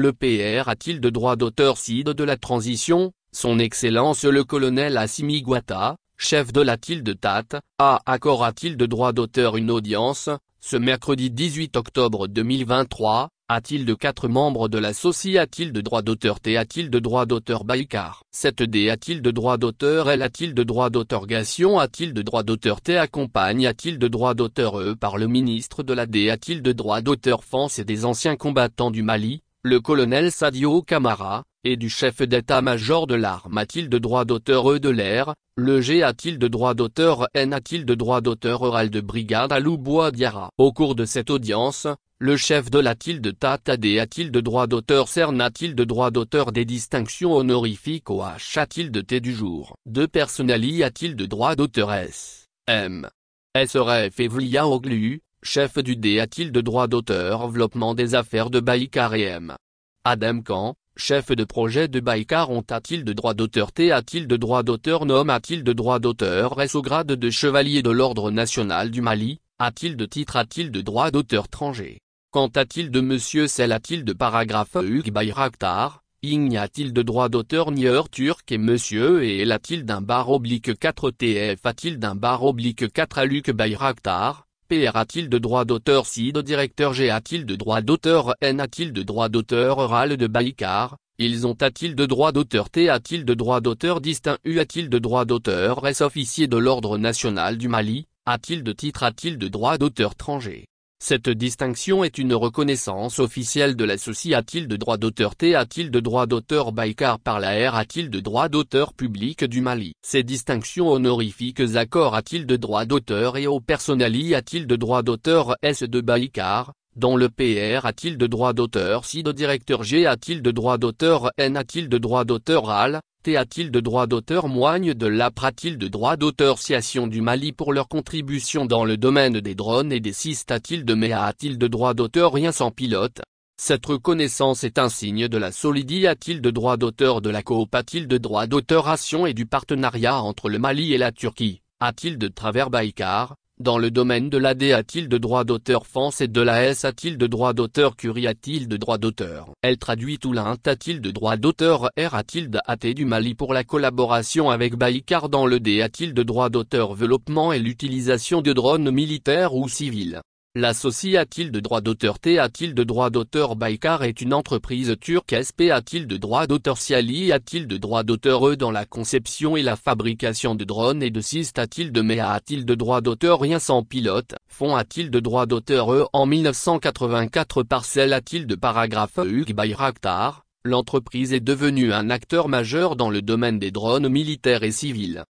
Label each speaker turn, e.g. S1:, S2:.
S1: Le PR a-t-il de droit d'auteur side de la transition, son Excellence le colonel Assimi Guata, chef de la de TAT, a accord a-t-il de droit d'auteur une audience, ce mercredi 18 octobre 2023, a-t-il de quatre membres de la société a-t-il de droit d'auteur T a-t-il de droit d'auteur Baïkar Cette d a a-t-il de droit d'auteur L a-t-il de droit d'auteur Gation a-t-il de droit d'auteur T accompagne a-t-il de droit d'auteur E par le ministre de la D a-t-il de droit d'auteur France et des anciens combattants du Mali le colonel Sadio Camara, et du chef d'état-major de l'arme a-t-il de droit d'auteur E de l'air, le G a-t-il de droit d'auteur N a-t-il de droit d'auteur oral de brigade à Loubois Diara Au cours de cette audience, le chef de la tilde D a-t-il de droit d'auteur CERN a-t-il de droit d'auteur des distinctions honorifiques au a-t-il de T du jour Deux personnalités a-t-il de droit d'auteur S M SRF Evlia Oglu, chef du D a-t-il de droit d'auteur Développement des affaires de Baïkar et M Adam Khan, chef de projet de Baïkar ont a-t-il de droit d'auteur T a-t-il de droit d'auteur nom a-t-il de droit d'auteur S au grade de chevalier de l'ordre national du Mali A-t-il de titre A-t-il de droit d'auteur étranger Quant a-t-il de monsieur Sel a-t-il de paragraphe Hug e Bayraktar n'y a-t-il de droit d'auteur ni turc et monsieur et a-t-il d'un bar oblique 4 TF a-t-il d'un bar oblique 4 à Luc Bayraktar PR a-t-il de droit d'auteur si de directeur G a-t-il de droit d'auteur N a-t-il de droit d'auteur oral de Baïkar ils ont a-t-il de droit d'auteur T a-t-il de droit d'auteur distinct U a-t-il de droit d'auteur S officier de l'ordre national du Mali, a-t-il de titre a-t-il de droit d'auteur étranger cette distinction est une reconnaissance officielle de l'associé a-t-il de droit d'auteur T a-t-il de droit d'auteur Baïkar par la R a-t-il de droit d'auteur public du Mali Ces distinctions honorifiques accord a-t-il de droit d'auteur et au personnali a-t-il de droit d'auteur S de Baïkar dont le PR a-t-il de droit d'auteur Si de directeur G a-t-il de droit d'auteur N a-t-il de droit d'auteur AL a-t-il de droit d'auteur Moigne de lapra t il de droit d'auteur Ciation du Mali pour leur contribution dans le domaine des drones et des cystes a-t-il de Méa a-t-il de droit d'auteur Rien sans pilote cette reconnaissance est un signe de la solidité. a-t-il de droit d'auteur de la coop a-t-il de droit action et du partenariat entre le Mali et la Turquie a-t-il de travers Baïkar, dans le domaine de l'AD a-t-il de droit d'auteur France et de la S a-t-il de droit d'auteur Curie a-t-il de droit d'auteur Elle traduit tout l'int a-t-il de droit d'auteur R a-t-il d'AT du Mali pour la collaboration avec Baïkar dans le D a-t-il de droit d'auteur Développement et l'utilisation de drones militaires ou civils a-t-il de droit d'auteur T a-t-il de droit d'auteur Baykar est une entreprise turque SP il de droit d'auteur Siali a-t-il de droit d'auteur E dans la conception et la fabrication de drones et de a-t-il de a-t-il de droit d'auteur Rien sans pilote, fond a-t-il de droit d'auteur E en 1984 parcelle il de paragraphe e Hugues Bayraktar, l'entreprise est devenue un acteur majeur dans le domaine des drones militaires et civils.